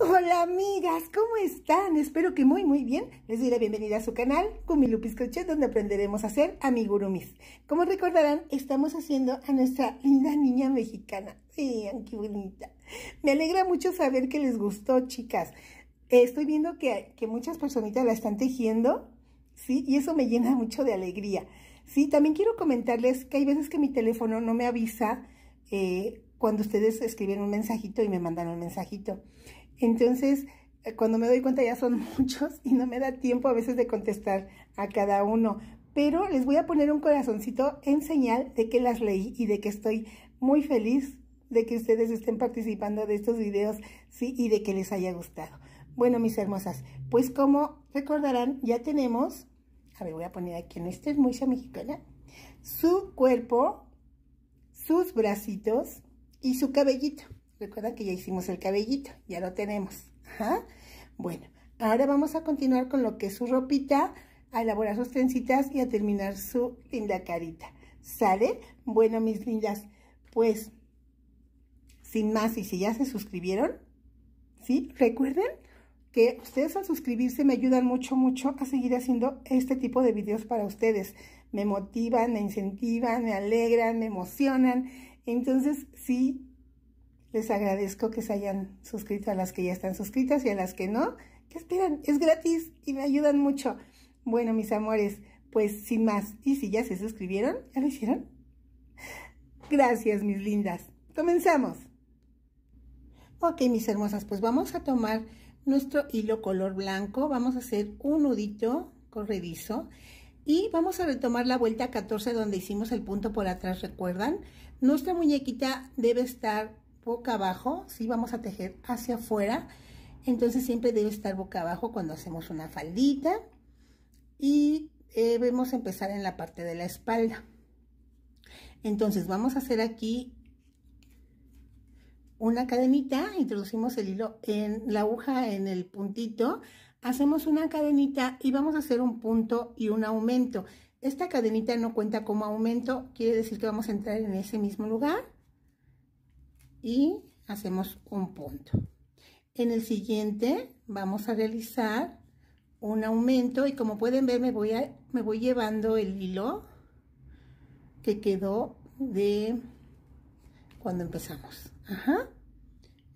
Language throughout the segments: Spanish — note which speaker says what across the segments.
Speaker 1: Hola amigas, ¿cómo están? Espero que muy muy bien. Les doy la bienvenida a su canal Kumilupis Crochet, donde aprenderemos a hacer amigurumis. Como recordarán, estamos haciendo a nuestra linda niña mexicana. ¡Sí, qué bonita. Me alegra mucho saber que les gustó, chicas. Eh, estoy viendo que, muchas personitas la están tejiendo, ¿sí? Y eso me llena mucho de alegría. Sí, también quiero comentarles que hay veces que mi teléfono no me avisa eh, cuando ustedes escriben un mensajito y me mandan un mensajito. Entonces, eh, cuando me doy cuenta ya son muchos y no me da tiempo a veces de contestar a cada uno, pero les voy a poner un corazoncito en señal de que las leí y de que estoy muy feliz de que ustedes estén participando de estos videos y de que les haya gustado. Bueno, mis hermosas, pues como recordarán, ya tenemos, a ver, voy a poner aquí en esta es mexicana, su cuerpo, sus bracitos y su cabellito. Recuerda que ya hicimos el cabellito, ya lo tenemos. Ajá. Bueno, ahora vamos a continuar con lo que es su ropita, a elaborar sus trencitas y a terminar su linda carita. ¿Sale? Bueno, mis lindas, pues, sin más, y si ya se suscribieron, ¿sí? Recuerden que ustedes al suscribirse me ayudan mucho, mucho a seguir haciendo este tipo de videos para ustedes. Me motivan, me incentivan, me alegran, me emocionan. Entonces, sí, les agradezco que se hayan suscrito a las que ya están suscritas y a las que no. ¿Qué esperan? Es gratis y me ayudan mucho. Bueno, mis amores, pues sin más. Y si ya se suscribieron, ¿ya lo hicieron? Gracias, mis lindas. Comenzamos. Ok, mis hermosas, pues vamos a tomar nuestro hilo color blanco. Vamos a hacer un nudito corredizo. Y vamos a retomar la vuelta 14 donde hicimos el punto por atrás, ¿recuerdan? Nuestra muñequita debe estar boca abajo, si vamos a tejer hacia afuera, entonces siempre debe estar boca abajo cuando hacemos una faldita y debemos eh, empezar en la parte de la espalda. Entonces vamos a hacer aquí una cadenita, introducimos el hilo en la aguja en el puntito, hacemos una cadenita y vamos a hacer un punto y un aumento. Esta cadenita no cuenta como aumento, quiere decir que vamos a entrar en ese mismo lugar y hacemos un punto. En el siguiente vamos a realizar un aumento y como pueden ver me voy, a, me voy llevando el hilo que quedó de cuando empezamos. Ajá.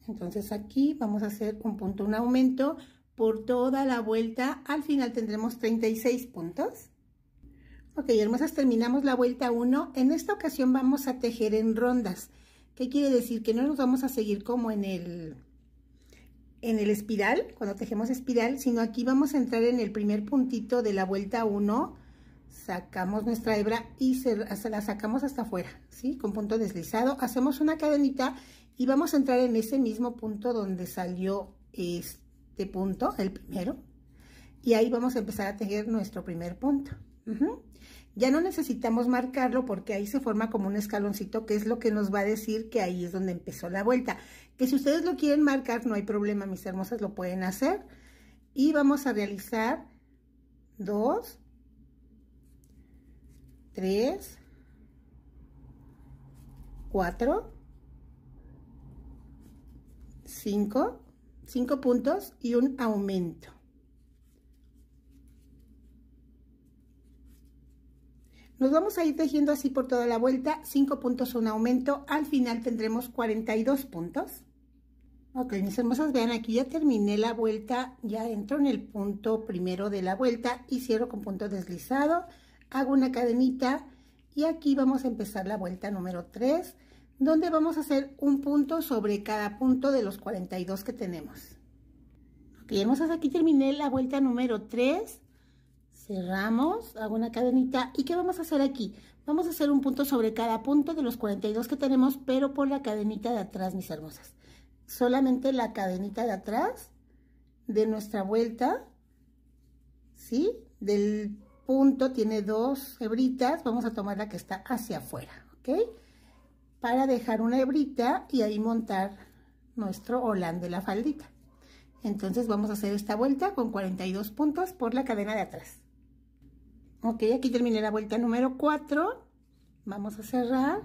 Speaker 1: Entonces aquí vamos a hacer un punto, un aumento por toda la vuelta. Al final tendremos 36 puntos. Ok, hermosas, terminamos la vuelta 1. En esta ocasión vamos a tejer en rondas. ¿Qué quiere decir? Que no nos vamos a seguir como en el, en el espiral, cuando tejemos espiral, sino aquí vamos a entrar en el primer puntito de la vuelta 1, sacamos nuestra hebra y se, la sacamos hasta afuera, ¿sí? Con punto deslizado, hacemos una cadenita y vamos a entrar en ese mismo punto donde salió este punto, el primero, y ahí vamos a empezar a tejer nuestro primer punto. Ya no necesitamos marcarlo porque ahí se forma como un escaloncito que es lo que nos va a decir que ahí es donde empezó la vuelta. Que si ustedes lo quieren marcar, no hay problema, mis hermosas, lo pueden hacer. Y vamos a realizar 2, 3, 4, 5, 5 puntos y un aumento. Nos vamos a ir tejiendo así por toda la vuelta, 5 puntos un aumento, al final tendremos 42 puntos. Ok, mis hermosas, vean aquí ya terminé la vuelta, ya entro en el punto primero de la vuelta y cierro con punto deslizado, hago una cadenita y aquí vamos a empezar la vuelta número 3, donde vamos a hacer un punto sobre cada punto de los 42 que tenemos. Ok, hermosas, aquí terminé la vuelta número 3 cerramos, hago una cadenita. ¿Y qué vamos a hacer aquí? Vamos a hacer un punto sobre cada punto de los 42 que tenemos, pero por la cadenita de atrás, mis hermosas. Solamente la cadenita de atrás de nuestra vuelta, ¿sí? Del punto tiene dos hebritas, vamos a tomar la que está hacia afuera, ¿ok? Para dejar una hebrita y ahí montar nuestro holán de la faldita. Entonces vamos a hacer esta vuelta con 42 puntos por la cadena de atrás. Ok, aquí terminé la vuelta número 4. Vamos a cerrar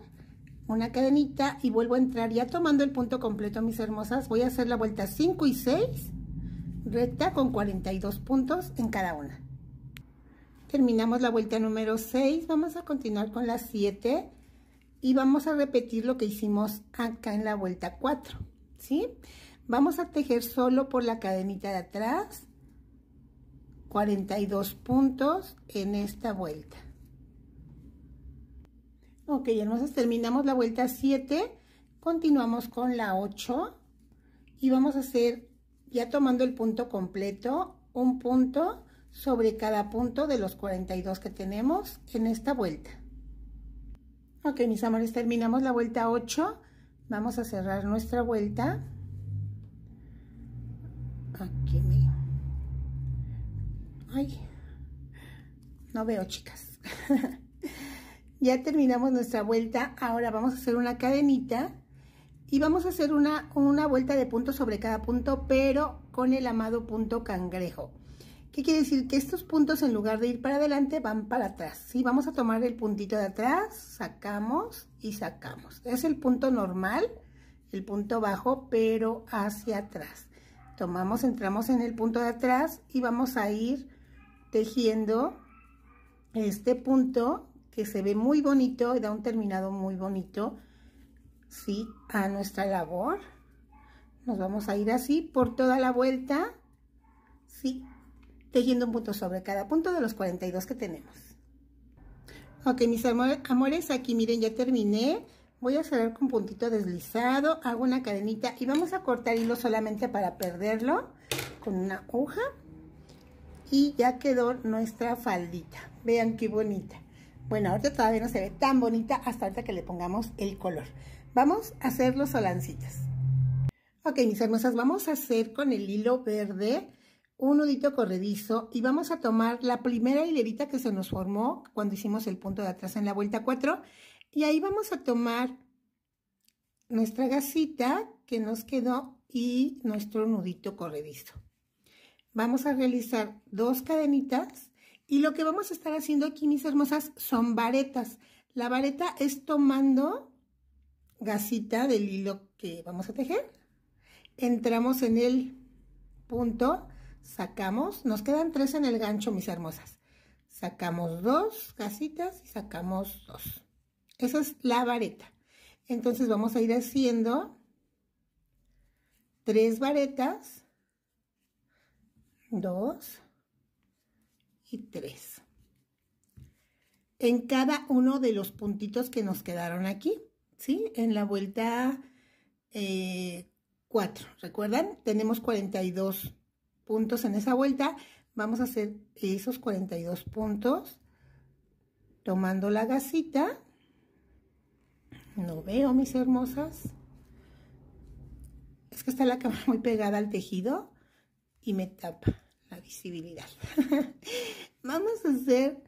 Speaker 1: una cadenita y vuelvo a entrar ya tomando el punto completo, mis hermosas. Voy a hacer la vuelta 5 y 6, recta con 42 puntos en cada una. Terminamos la vuelta número 6, vamos a continuar con la 7 y vamos a repetir lo que hicimos acá en la vuelta 4, ¿sí? Vamos a tejer solo por la cadenita de atrás 42 puntos en esta vuelta. Ok, hermosas, terminamos la vuelta 7, continuamos con la 8 y vamos a hacer, ya tomando el punto completo, un punto sobre cada punto de los 42 que tenemos en esta vuelta. Ok, mis amores, terminamos la vuelta 8, vamos a cerrar nuestra vuelta. Aquí, mira. Ay, no veo, chicas. ya terminamos nuestra vuelta. Ahora vamos a hacer una cadenita. Y vamos a hacer una, vuelta de punto sobre cada punto, pero con el amado punto cangrejo. ¿Qué quiere decir? Que estos puntos en lugar de ir para adelante van para atrás. ¿sí? Vamos a tomar el puntito de atrás, sacamos y sacamos. Es el punto normal, el punto bajo, pero hacia atrás. Tomamos, entramos en el punto de atrás y vamos a ir tejiendo este punto que se ve muy bonito y da un terminado muy bonito ¿sí? a nuestra labor. Nos vamos a ir así por toda la vuelta, ¿sí? tejiendo un punto sobre cada punto de los 42 que tenemos. Ok, mis amores, aquí miren, ya terminé. Voy a cerrar con puntito deslizado, hago una cadenita y vamos a cortar hilo solamente para perderlo con una aguja y ya quedó nuestra faldita. Vean qué bonita. Bueno, ahorita todavía no se ve tan bonita hasta ahorita que le pongamos el color. Vamos a hacer los solancitos. Ok, mis hermosas, vamos a hacer con el hilo verde un nudito corredizo y vamos a tomar la primera hilerita que se nos formó cuando hicimos el punto de atrás en la vuelta 4 y ahí vamos a tomar nuestra gasita que nos quedó y nuestro nudito corredizo vamos a realizar dos cadenitas y lo que vamos a estar haciendo aquí, mis hermosas, son varetas. La vareta es tomando gasita del hilo que vamos a tejer. Entramos en el punto, sacamos, nos quedan tres en el gancho, mis hermosas. Sacamos dos gasitas y sacamos dos. Esa es la vareta. Entonces vamos a ir haciendo tres varetas 2 y 3. En cada uno de los puntitos que nos quedaron aquí, ¿sí? En la vuelta 4, eh, ¿recuerdan? Tenemos 42 puntos en esa vuelta. Vamos a hacer esos 42 puntos tomando la gasita. No veo, mis hermosas. Es que está la cama muy pegada al tejido y me tapa la visibilidad. Vamos a hacer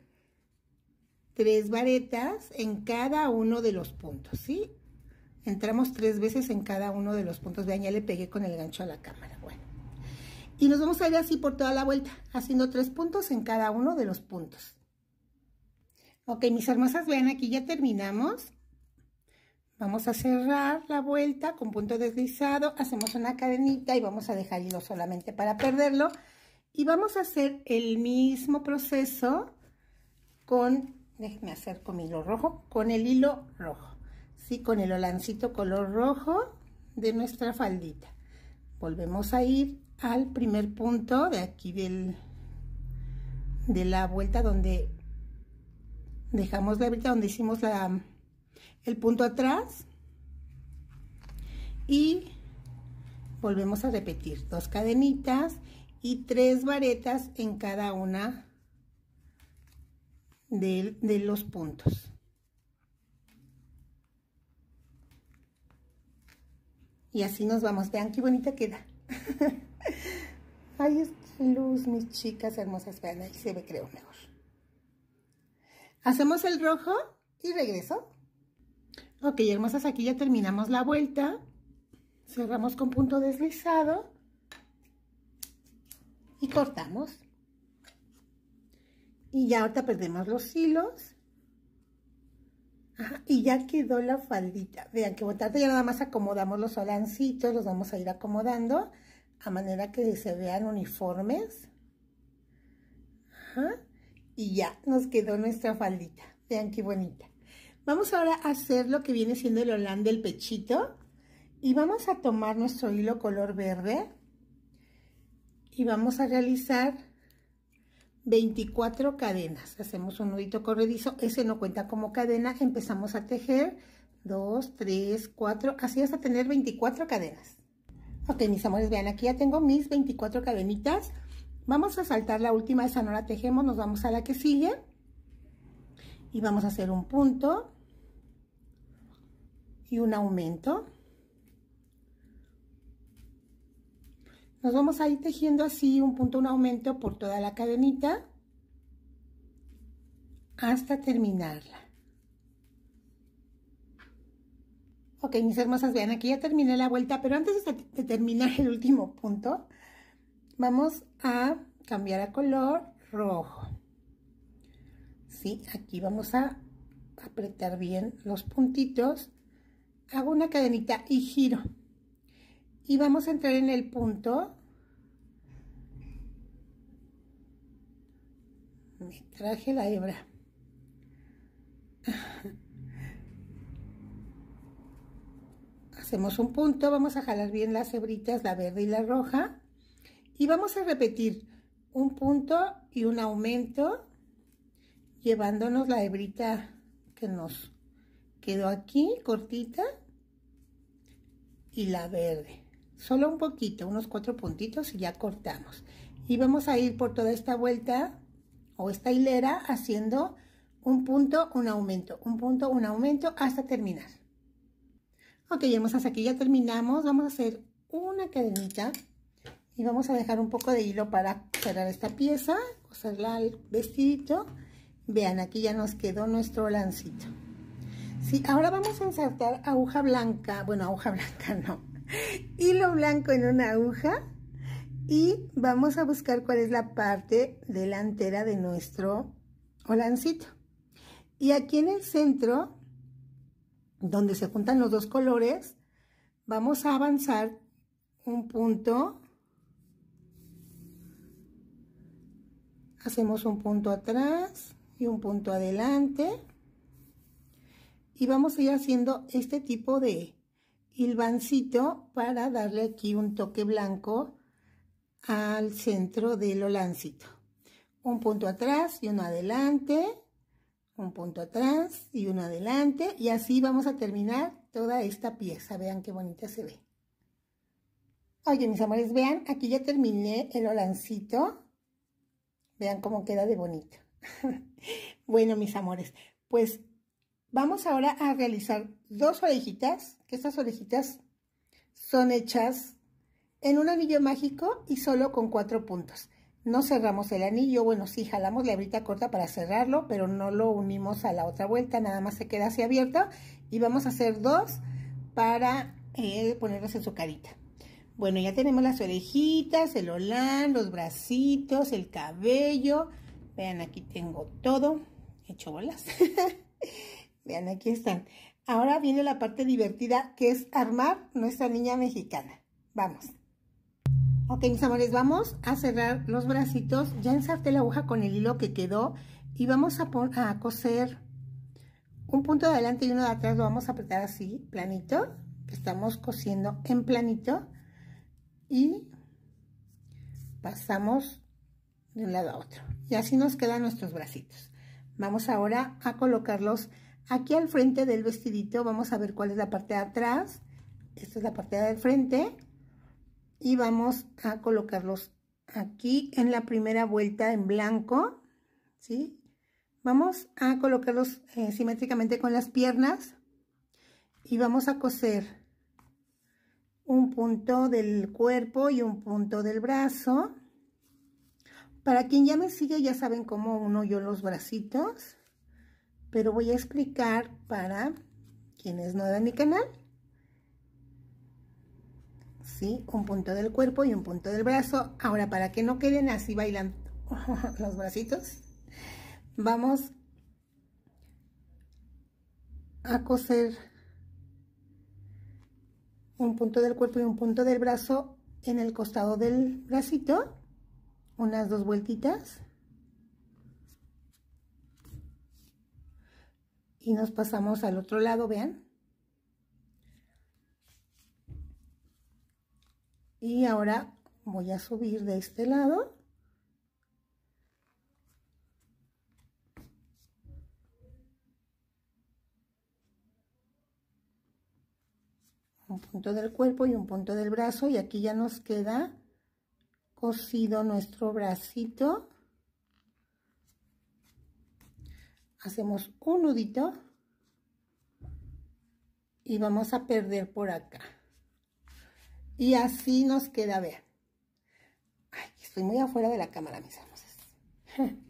Speaker 1: tres varetas en cada uno de los puntos, ¿sí? Entramos tres veces en cada uno de los puntos. Vean, ya le pegué con el gancho a la cámara. Bueno. Y nos vamos a ir así por toda la vuelta, haciendo tres puntos en cada uno de los puntos. Ok, mis hermosas, vean, aquí ya terminamos. Vamos a cerrar la vuelta con punto deslizado, hacemos una cadenita y vamos a dejar hilo solamente para perderlo. Y vamos a hacer el mismo proceso con, déjenme hacer con hilo rojo, con el hilo rojo. Sí, con el holancito color rojo de nuestra faldita. Volvemos a ir al primer punto de aquí del, de la vuelta donde dejamos de ahorita donde hicimos la, el punto atrás y volvemos a repetir dos cadenitas y tres varetas en cada una de, los puntos y así nos vamos vean qué bonita queda Hay luz mis chicas hermosas vean ahí se ve creo mejor hacemos el rojo y regreso Ok, hermosas, aquí ya terminamos la vuelta. Cerramos con punto deslizado. Y cortamos. Y ya ahorita perdemos los hilos. y ya quedó la faldita. Vean que bonita, ya nada más acomodamos los solancitos, los vamos a ir acomodando a manera que se vean uniformes. y ya nos quedó nuestra faldita. Vean qué bonita. Vamos ahora a hacer lo que viene siendo el holán del pechito. Y vamos a tomar nuestro hilo color verde. Y vamos a realizar 24 cadenas. Hacemos un nudito corredizo. Ese no cuenta como cadena. Empezamos a tejer 2, 3, 4, así hasta tener 24 cadenas. Ok, mis amores, vean, aquí ya tengo mis 24 cadenitas. Vamos a saltar la última, esa no la tejemos, nos vamos a la que sigue. Y vamos a hacer un punto, y un aumento. Nos vamos a ir tejiendo así un punto, un aumento por toda la cadenita hasta terminarla. Ok, mis hermosas, vean, aquí ya terminé la vuelta, pero antes de terminar el último punto, vamos a cambiar a color rojo. Sí, aquí vamos a apretar bien los puntitos hago una cadenita y giro. Y vamos a entrar en el punto. Me traje la hebra. Hacemos un punto, vamos a jalar bien las hebritas, la verde y la roja. Y vamos a repetir un punto y un aumento, llevándonos la hebrita que nos quedó aquí, cortita y la verde. Solo un poquito, unos cuatro puntitos y ya cortamos. Y vamos a ir por toda esta vuelta o esta hilera haciendo un punto, un aumento, un punto, un aumento hasta terminar. Ok, hemos hasta aquí ya terminamos. Vamos a hacer una cadenita y vamos a dejar un poco de hilo para cerrar esta pieza, coserla al vestidito. Vean, aquí ya nos quedó nuestro lancito. Sí, ahora vamos a insertar aguja blanca, bueno, aguja blanca no, hilo blanco en una aguja y vamos a buscar cuál es la parte delantera de nuestro holancito. Y aquí en el centro, donde se juntan los dos colores, vamos a avanzar un punto, hacemos un punto atrás y un punto adelante, y vamos a ir haciendo este tipo de hilvancito para darle aquí un toque blanco al centro del holancito. Un punto atrás y uno adelante, un punto atrás y uno adelante y así vamos a terminar toda esta pieza. Vean qué bonita se ve. Oye, mis amores, vean, aquí ya terminé el holancito. Vean cómo queda de bonito. bueno, mis amores, pues Vamos ahora a realizar dos orejitas, que estas orejitas son hechas en un anillo mágico y solo con cuatro puntos. No cerramos el anillo, bueno, sí jalamos la brita corta para cerrarlo, pero no lo unimos a la otra vuelta, nada más se queda así abierto. Y vamos a hacer dos para eh, ponerlas en su carita. Bueno, ya tenemos las orejitas, el olán, los bracitos, el cabello. Vean, aquí tengo todo hecho bolas. Vean, aquí están. Ahora viene la parte divertida que es armar nuestra niña mexicana. Vamos. Ok, mis amores, vamos a cerrar los bracitos. Ya ensarté la aguja con el hilo que quedó y vamos a, coser un punto de adelante y uno de atrás. Lo vamos a apretar así, planito. Estamos cosiendo en planito y pasamos de un lado a otro. Y así nos quedan nuestros bracitos. Vamos ahora a colocarlos Aquí al frente del vestidito vamos a ver cuál es la parte de atrás. Esta es la parte del frente. Y vamos a colocarlos aquí en la primera vuelta en blanco. ¿Sí? Vamos a colocarlos eh, simétricamente con las piernas. Y vamos a coser un punto del cuerpo y un punto del brazo. Para quien ya me sigue ya saben cómo uno yo los bracitos pero voy a explicar para quienes no nueva mi canal. ¿Sí? Un punto del cuerpo y un punto del brazo. Ahora, para que no queden así bailando los bracitos, vamos a coser un punto del cuerpo y un punto del brazo en el costado del bracito. Unas dos vueltitas. y nos pasamos al otro lado, vean. Y ahora voy a subir de este lado. Un punto del cuerpo y un punto del brazo y aquí ya nos queda cosido nuestro bracito. hacemos un nudito y vamos a perder por acá y así nos queda Vean Ay, estoy muy afuera de la cámara mis hermosas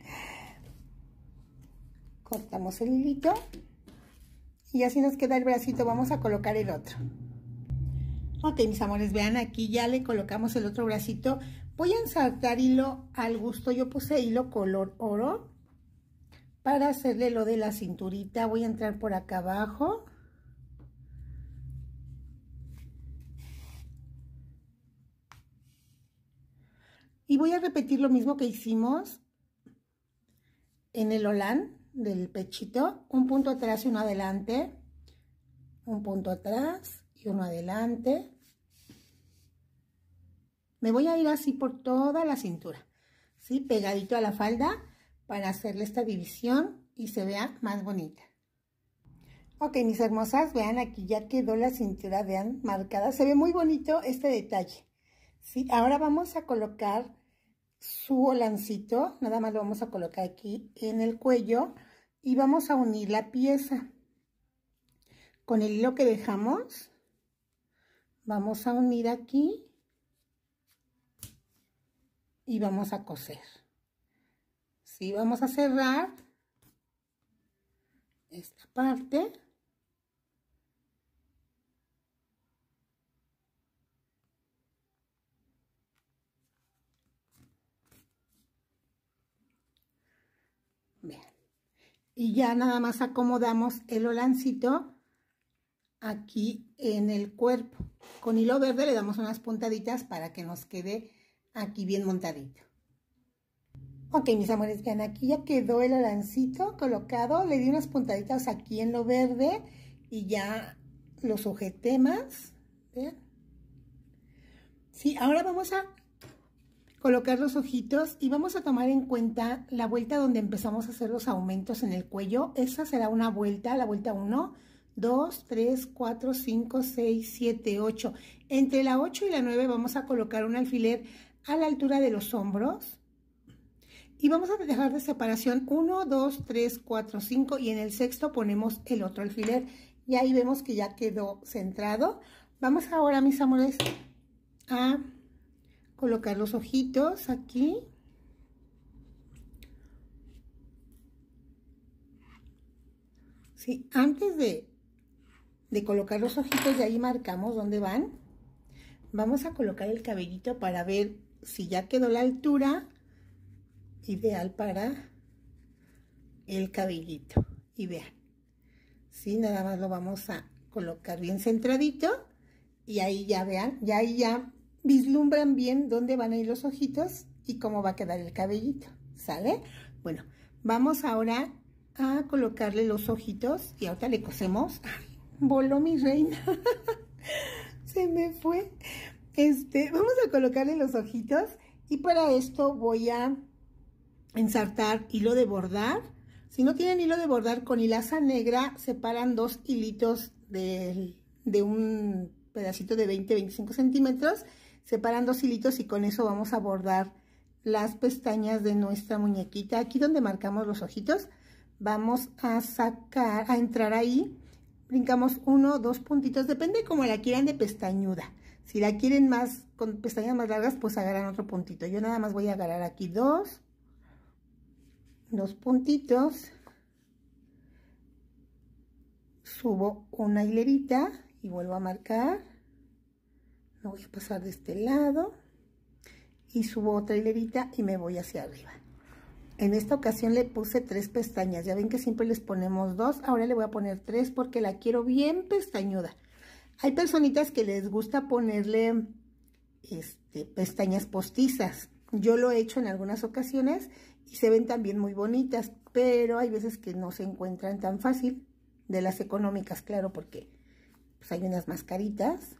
Speaker 1: cortamos el hilito y así nos queda el bracito vamos a colocar el otro ok mis amores vean aquí ya le colocamos el otro bracito voy a ensartar hilo al gusto yo puse hilo color oro para hacerle lo de la cinturita voy a entrar por acá abajo y voy a repetir lo mismo que hicimos en el olán del pechito un punto atrás y uno adelante un punto atrás y uno adelante me voy a ir así por toda la cintura ¿sí? pegadito a la falda para hacerle esta división y se vea más bonita. Ok, mis hermosas, vean aquí ya quedó la cintura, vean, marcada. Se ve muy bonito este detalle. Sí, ahora vamos a colocar su holancito. nada más lo vamos a colocar aquí en el cuello y vamos a unir la pieza. Con el hilo que dejamos, vamos a unir aquí y vamos a coser y vamos a cerrar esta parte. Bien. Y ya nada más acomodamos el holancito aquí en el cuerpo. Con hilo verde le damos unas puntaditas para que nos quede aquí bien montadito. Ok, mis amores, vean, aquí ya quedó el arancito colocado. Le di unas puntaditas aquí en lo verde y ya los sujeté más. Vean. Sí, ahora vamos a colocar los ojitos y vamos a tomar en cuenta la vuelta donde empezamos a hacer los aumentos en el cuello. Esa será una vuelta, la vuelta 1, 2, 3, 4, 5, 6, 7, 8. Entre la 8 y la 9 vamos a colocar un alfiler a la altura de los hombros y vamos a dejar de separación 1, 2, 3, 4, 5 y en el sexto ponemos el otro alfiler. Y ahí vemos que ya quedó centrado. Vamos ahora, mis amores, a colocar los ojitos aquí. Sí, antes de, de colocar los ojitos, y ahí marcamos dónde van. Vamos a colocar el cabellito para ver si ya quedó la altura ideal para el cabellito. Y vean, si ¿sí? nada más lo vamos a colocar bien centradito y ahí ya vean, ya ahí ya vislumbran bien dónde van a ir los ojitos y cómo va a quedar el cabellito, ¿sale? Bueno, vamos ahora a colocarle los ojitos y ahorita le cosemos. ¡Ay, voló mi reina! Se me fue. Este, vamos a colocarle los ojitos y para esto voy a ensartar hilo de bordar. Si no tienen hilo de bordar, con hilaza negra separan dos hilitos de, de un pedacito de 20-25 centímetros. Separan dos hilitos y con eso vamos a bordar las pestañas de nuestra muñequita. Aquí donde marcamos los ojitos, vamos a sacar, a entrar ahí. Brincamos uno, dos puntitos, depende como la quieran de pestañuda. Si la quieren más, con pestañas más largas, pues agarran otro puntito. Yo nada más voy a agarrar aquí dos, dos puntitos, subo una hilerita y vuelvo a marcar, me voy a pasar de este lado y subo otra hilerita y me voy hacia arriba. En esta ocasión le puse tres pestañas, ya ven que siempre les ponemos dos, ahora le voy a poner tres porque la quiero bien pestañuda. Hay personitas que les gusta ponerle este, pestañas postizas. Yo lo he hecho en algunas ocasiones y se ven también muy bonitas, pero hay veces que no se encuentran tan fácil, de las económicas, claro, porque pues, hay unas más caritas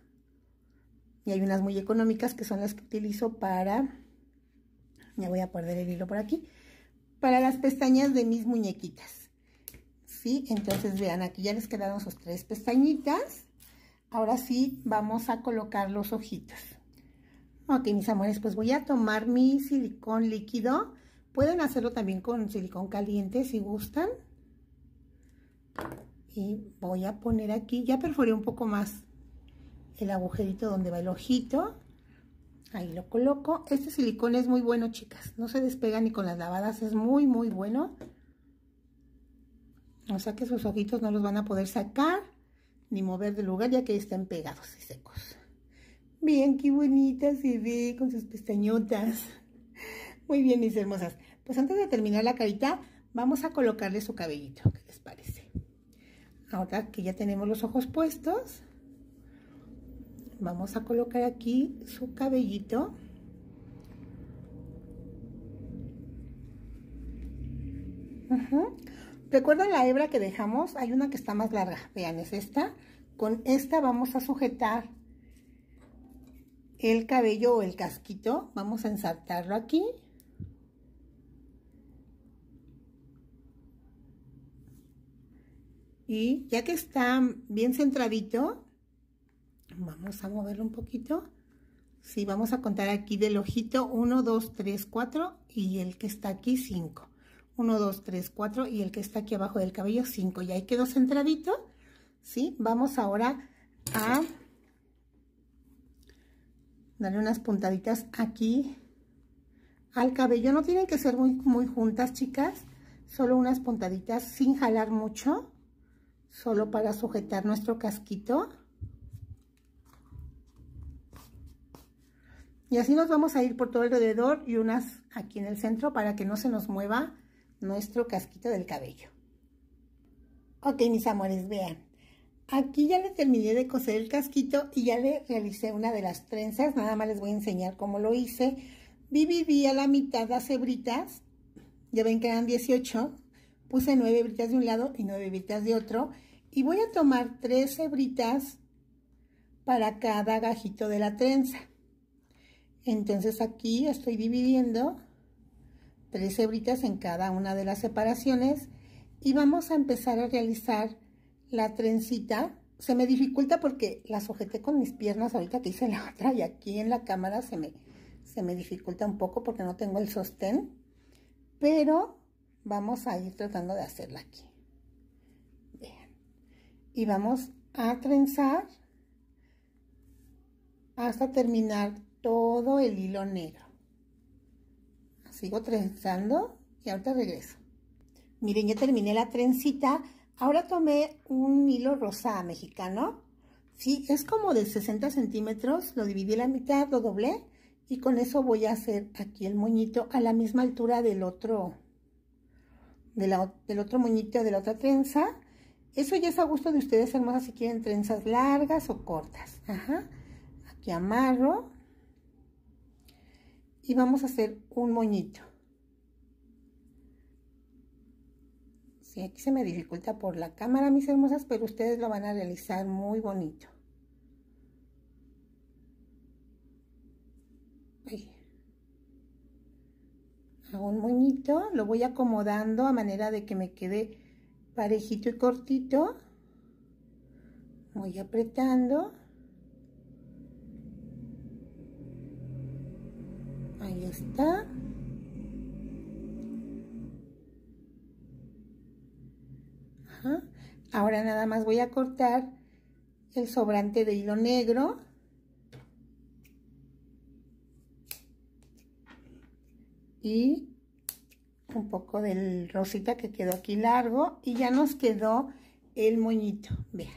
Speaker 1: y hay unas muy económicas que son las que utilizo para, ya voy a perder el hilo por aquí, para las pestañas de mis muñequitas. ¿Sí? Entonces, vean, aquí ya les quedaron sus tres pestañitas. Ahora sí, vamos a colocar los ojitos. Ok, mis amores, pues voy a tomar mi silicón líquido Pueden hacerlo también con silicón caliente si gustan. Y voy a poner aquí, ya perforé un poco más el agujerito donde va el ojito. Ahí lo coloco. Este silicón es muy bueno, chicas. No se despega ni con las lavadas. Es muy, muy bueno. O sea que sus ojitos no los van a poder sacar ni mover del lugar ya que estén pegados y secos. Bien, qué bonita se ve con sus pestañotas. Muy bien, mis hermosas. Pues antes de terminar la carita, vamos a colocarle su cabellito. ¿Qué les parece? Ahora que ya tenemos los ojos puestos, vamos a colocar aquí su cabellito. Recuerda Recuerden la hebra que dejamos, hay una que está más larga, vean, es esta. Con esta vamos a sujetar el cabello o el casquito, vamos a ensartarlo aquí. Y ya que está bien centradito, vamos a moverlo un poquito. Sí, vamos a contar aquí del ojito 1, 2, 3, 4 y el que está aquí 5. 1, 2, 3, 4 y el que está aquí abajo del cabello 5. Y ahí quedó centradito. Sí, vamos ahora a darle unas puntaditas aquí al cabello. No tienen que ser muy, muy juntas, chicas. Solo unas puntaditas sin jalar mucho solo para sujetar nuestro casquito. Y así nos vamos a ir por todo alrededor y unas aquí en el centro para que no se nos mueva nuestro casquito del cabello. Ok, mis amores, vean. Aquí ya le terminé de coser el casquito y ya le realicé una de las trenzas. Nada más les voy a enseñar cómo lo hice. Dividí a la mitad las hebritas. Ya ven que eran 18 puse nueve hebritas de un lado y nueve hebritas de otro y voy a tomar tres hebritas para cada gajito de la trenza entonces aquí estoy dividiendo tres hebritas en cada una de las separaciones y vamos a empezar a realizar la trencita se me dificulta porque la sujeté con mis piernas ahorita que hice la otra y aquí en la cámara se me, se me dificulta un poco porque no tengo el sostén pero vamos a ir tratando de hacerla aquí. Y vamos a trenzar hasta terminar todo el hilo negro. Sigo trenzando y ahorita regreso. Miren, ya terminé la trencita. Ahora tomé un hilo rosa mexicano. Sí, es como de 60 centímetros. Lo dividí la mitad, lo doblé. Y con eso voy a hacer aquí el moñito a la misma altura del otro del otro moñito de la otra trenza. Eso ya es a gusto de ustedes, hermosas, si quieren trenzas largas o cortas. Ajá. Aquí amarro. Y vamos a hacer un moñito. Sí, aquí se me dificulta por la cámara, mis hermosas, pero ustedes lo van a realizar muy bonito. Hago un moñito, lo voy acomodando a manera de que me quede parejito y cortito. Voy apretando. Ahí está. Ahora nada más voy a cortar el sobrante de hilo negro. un poco del rosita que quedó aquí largo y ya nos quedó el moñito, vean.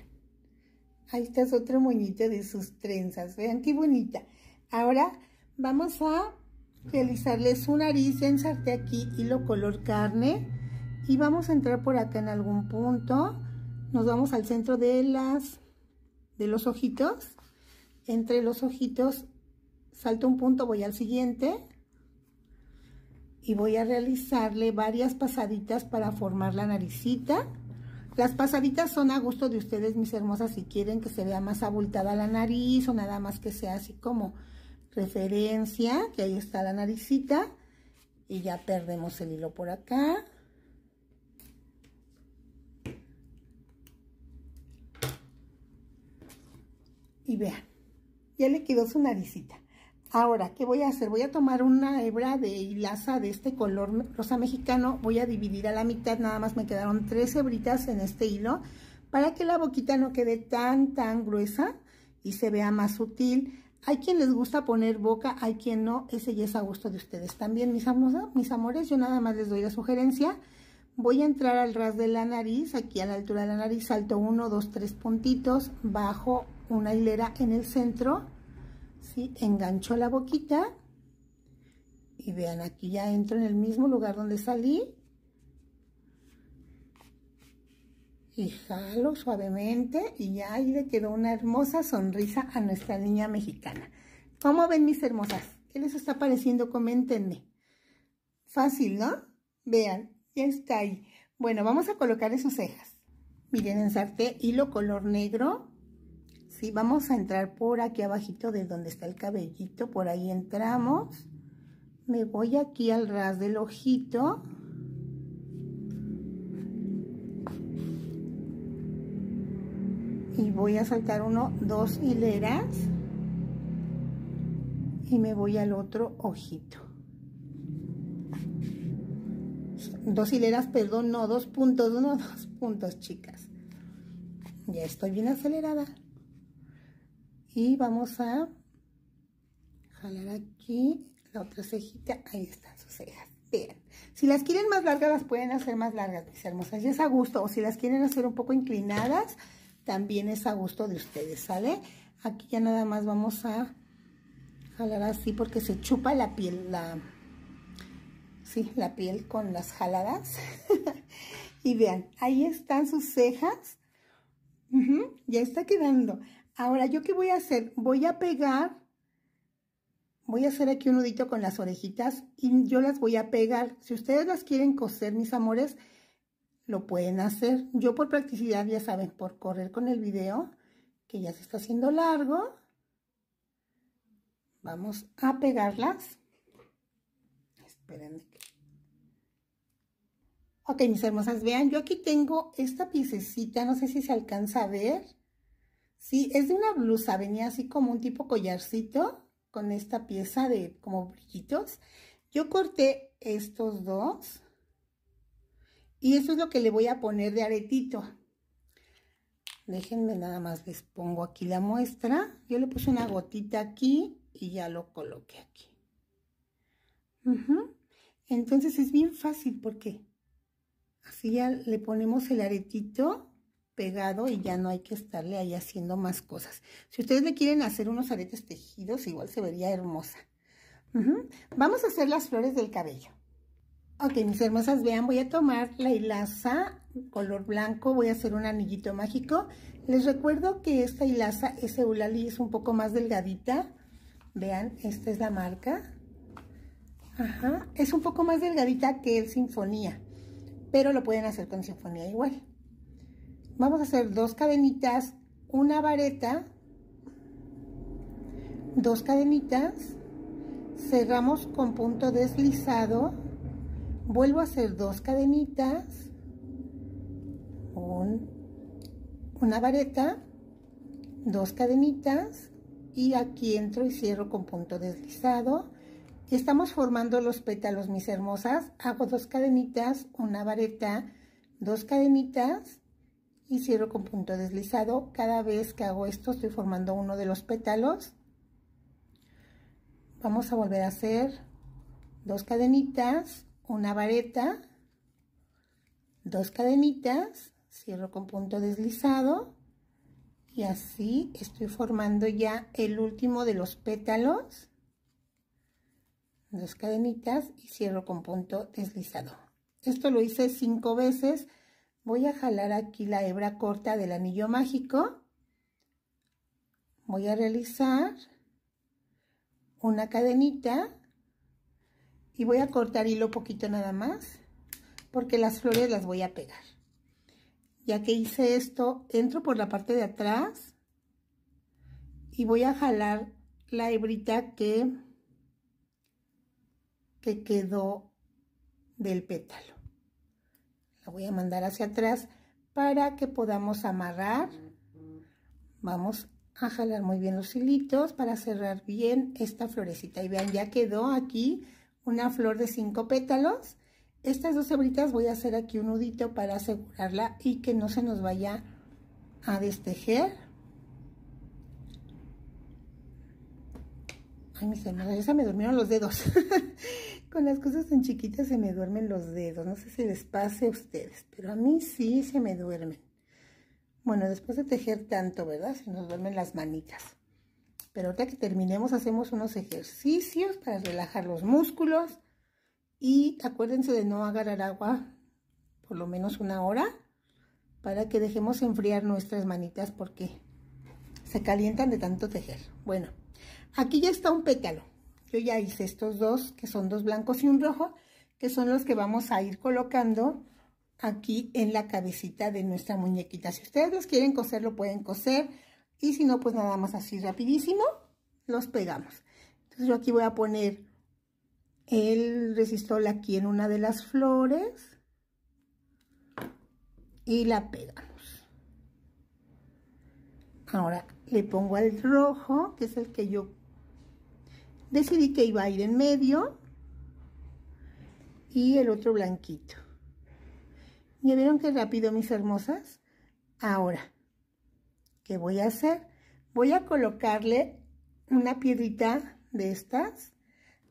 Speaker 1: Ahí está es otro moñito de sus trenzas, vean qué bonita. Ahora vamos a realizarles su nariz, ensarte aquí hilo color carne y vamos a entrar por acá en algún punto. Nos vamos al centro de las de los ojitos. Entre los ojitos salto un punto, voy al siguiente y voy a realizarle varias pasaditas para formar la naricita. Las pasaditas son a gusto de ustedes, mis hermosas, si quieren que se vea más abultada la nariz o nada más que sea así como referencia, que ahí está la naricita. Y ya perdemos el hilo por acá. Y vean, ya le quedó su naricita. Ahora, ¿qué voy a hacer? Voy a tomar una hebra de hilaza de este color rosa mexicano, voy a dividir a la mitad, nada más me quedaron tres hebritas en este hilo, para que la boquita no quede tan, tan gruesa y se vea más sutil. Hay quien les gusta poner boca, hay quien no, ese ya es a gusto de ustedes. También, mis, mis amores, yo nada más les doy la sugerencia. Voy a entrar al ras de la nariz, aquí a la altura de la nariz, salto uno, dos, tres puntitos, bajo una hilera en el centro, así, engancho la boquita y vean aquí ya entro en el mismo lugar donde salí y jalo suavemente y ya ahí le quedó una hermosa sonrisa a nuestra niña mexicana. ¿Cómo ven mis hermosas? ¿Qué les está pareciendo? Coméntenme. Fácil, ¿no? Vean, ya está ahí. Bueno, vamos a colocar esas cejas. Miren, ensarté hilo color negro y Vamos a entrar por aquí abajito de donde está el cabellito, por ahí entramos. Me voy aquí al ras del ojito. Y voy a saltar uno, dos hileras. Y me voy al otro ojito. Dos hileras, perdón, no, dos puntos, uno, dos puntos, chicas. Ya estoy bien acelerada y vamos a jalar aquí la otra cejita, ahí están sus cejas, bien, si las quieren más largas las pueden hacer más largas mis hermosas, y es a gusto, o si las quieren hacer un poco inclinadas, también es a gusto de ustedes, ¿sale? Aquí ya nada más vamos a jalar así porque se chupa la piel, la, sí, la piel con las jaladas. y vean, ahí están sus cejas. ya está quedando. Ahora, ¿yo qué voy a hacer? Voy a pegar, voy a hacer aquí un nudito con las orejitas y yo las voy a pegar. Si ustedes las quieren coser, mis amores, lo pueden hacer. Yo por practicidad, ya saben, por correr con el video, que ya se está haciendo largo, vamos a pegarlas. Esperen. Ok, mis hermosas, vean, yo aquí tengo esta piececita, no sé si se alcanza a ver Sí, es de una blusa, venía así como un tipo collarcito con esta pieza de como brillitos. Yo corté estos dos y eso es lo que le voy a poner de aretito. Déjenme nada más, les pongo aquí la muestra. Yo le puse una gotita aquí y ya lo coloqué aquí. Entonces es bien fácil porque así ya le ponemos el aretito pegado y ya no hay que estarle ahí haciendo más cosas. Si ustedes le quieren hacer unos aretes tejidos, igual se vería hermosa. Vamos a hacer las flores del cabello. Ok, mis hermosas, vean, voy a tomar la hilaza color blanco, voy a hacer un anillito mágico. Les recuerdo que esta hilaza ese Ulali, es un poco más delgadita. Vean, esta es la marca. Ajá, es un poco más delgadita que el Sinfonía, pero lo pueden hacer con Sinfonía igual vamos a hacer dos cadenitas, una vareta, dos cadenitas, cerramos con punto deslizado, vuelvo a hacer dos cadenitas, una vareta, dos cadenitas y aquí entro y cierro con punto deslizado. Estamos formando los pétalos, mis hermosas. Hago dos cadenitas, una vareta, dos cadenitas y cierro con punto deslizado. Cada vez que hago esto estoy formando uno de los pétalos. Vamos a volver a hacer dos cadenitas, una vareta, dos cadenitas, cierro con punto deslizado y así estoy formando ya el último de los pétalos. Dos cadenitas y cierro con punto deslizado. Esto lo hice cinco veces voy a jalar aquí la hebra corta del anillo mágico, voy a realizar una cadenita y voy a cortar hilo poquito nada más porque las flores las voy a pegar. Ya que hice esto, entro por la parte de atrás y voy a jalar la hebrita que, que quedó del pétalo voy a mandar hacia atrás para que podamos amarrar. Vamos a jalar muy bien los hilitos para cerrar bien esta florecita. Y vean, ya quedó aquí una flor de cinco pétalos. Estas dos hebritas voy a hacer aquí un nudito para asegurarla y que no se nos vaya a destejer. Ay, mis me durmieron los dedos. con las cosas tan chiquitas se me duermen los dedos. No sé si les pase a ustedes, pero a mí sí se me duermen. Bueno, después de tejer tanto, ¿verdad? Se nos duermen las manitas. Pero ahorita que terminemos hacemos unos ejercicios para relajar los músculos. Y acuérdense de no agarrar agua por lo menos una hora para que dejemos enfriar nuestras manitas porque se calientan de tanto tejer. Bueno, aquí ya está un pétalo. Yo ya hice estos dos, que son dos blancos y un rojo, que son los que vamos a ir colocando aquí en la cabecita de nuestra muñequita. Si ustedes los quieren coser, lo pueden coser. Y si no, pues nada más así rapidísimo, los pegamos. Entonces yo aquí voy a poner el resistol aquí en una de las flores. Y la pegamos. Ahora le pongo al rojo, que es el que yo decidí que iba a ir en medio y el otro blanquito. ¿Ya vieron qué rápido, mis hermosas? Ahora, ¿qué voy a hacer? Voy a colocarle una piedrita de estas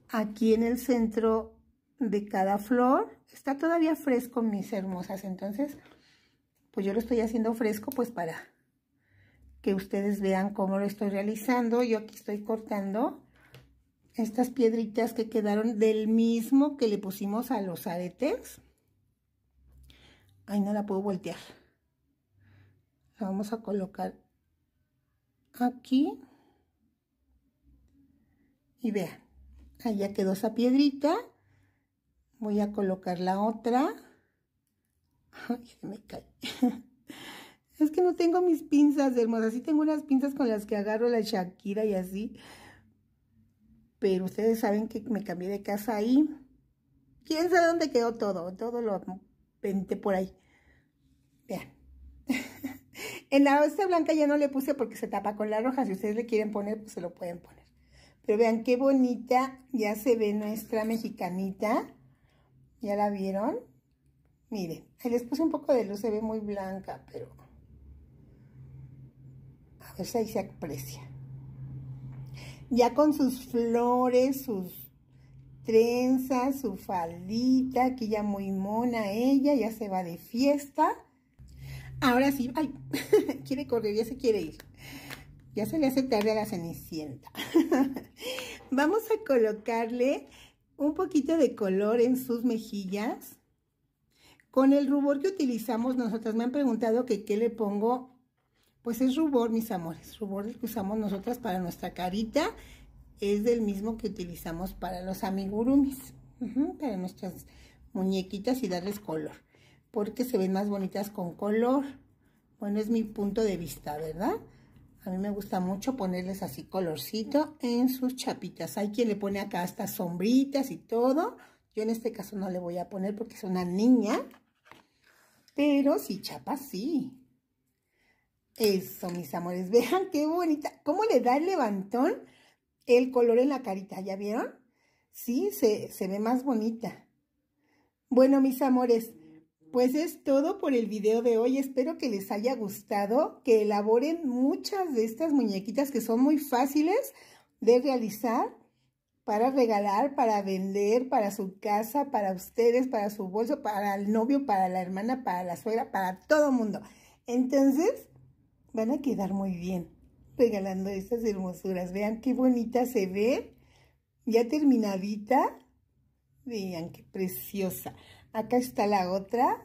Speaker 1: aquí en el centro de cada flor. Está todavía fresco, mis hermosas, entonces, pues yo lo estoy haciendo fresco, pues para que ustedes vean cómo lo estoy realizando. Yo aquí estoy cortando estas piedritas que quedaron del mismo que le pusimos a los aretes. Ahí no la puedo voltear. La vamos a colocar aquí. Y vean, ahí ya quedó esa piedrita. Voy a colocar la otra. Ay, se me cae. es que no tengo mis pinzas, hermosas. Sí tengo unas pinzas con las que agarro la Shakira y así pero ustedes saben que me cambié de casa ahí. ¿Quién sabe dónde quedó todo? Todo lo vente por ahí. Vean. en la esta blanca ya no le puse porque se tapa con la roja. Si ustedes le quieren poner, pues se lo pueden poner. Pero vean qué bonita ya se ve nuestra mexicanita. ¿Ya la vieron? Miren, Se les puse un poco de luz, se ve muy blanca, pero... A ver si ahí se aprecia ya con sus flores, sus trenzas, su faldita, aquí ya muy mona ella, ya se va de fiesta. Ahora sí, ay, quiere correr, ya se quiere ir. Ya se le hace tarde a la Cenicienta. Vamos a colocarle un poquito de color en sus mejillas. Con el rubor que utilizamos, nosotras me han preguntado que qué le pongo pues es rubor, mis amores, rubor que usamos nosotras para nuestra carita, es del mismo que utilizamos para los amigurumis, para nuestras muñequitas y darles color, porque se ven más bonitas con color. Bueno, es mi punto de vista, ¿verdad? A mí me gusta mucho ponerles así colorcito en sus chapitas. Hay quien le pone acá hasta sombritas y todo. Yo en este caso no le voy a poner porque es una niña. Pero si chapa, sí. Eso, mis amores. Vean qué bonita. ¿Cómo le da el levantón el color en la carita? ¿Ya vieron? Sí, se, ve más bonita. Bueno, mis amores, pues es todo por el video de hoy. Espero que les haya gustado, que elaboren muchas de estas muñequitas que son muy fáciles de realizar para regalar, para vender, para su casa, para ustedes, para su bolso, para el novio, para la hermana, para la suegra, para todo mundo. Entonces, Van a quedar muy bien regalando estas hermosuras. Vean qué bonita se ve. Ya terminadita. Vean qué preciosa. Acá está la otra.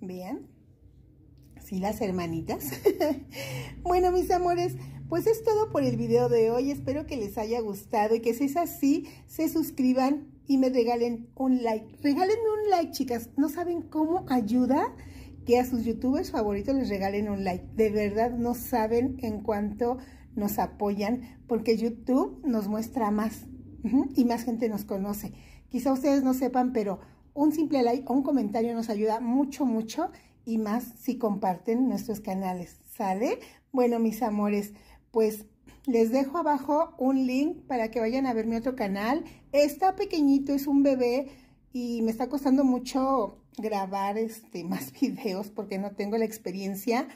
Speaker 1: Vean. Sí, las hermanitas. bueno, mis amores, pues es todo por el video de hoy. Espero que les haya gustado y que si es así, se suscriban y me regalen un like. Regálenme un like, chicas. ¿No saben cómo ayuda? que a sus youtubers favoritos les regalen un like. De verdad no saben en cuánto nos apoyan porque YouTube nos muestra más y más gente nos conoce. Quizá ustedes no sepan, pero un simple like o un comentario nos ayuda mucho, mucho y más si comparten nuestros canales. ¿Sale? Bueno, mis amores, pues les dejo abajo un link para que vayan a ver mi otro canal. Está pequeñito, es un bebé y me está costando mucho grabar este, más videos porque no tengo la experiencia,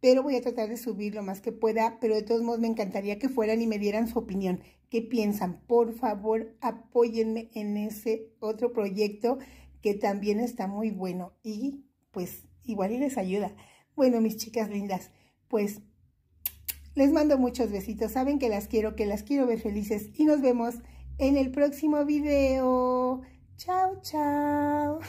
Speaker 1: pero voy a tratar de subir lo más que pueda, pero de todos modos me encantaría que fueran y me dieran su opinión. ¿Qué piensan? Por favor, apóyenme en ese otro proyecto que también está muy bueno y pues igual y les ayuda. Bueno, mis chicas lindas, pues les mando muchos besitos. Saben que las quiero, que las quiero ver felices y nos vemos en el próximo video. Chao, chao.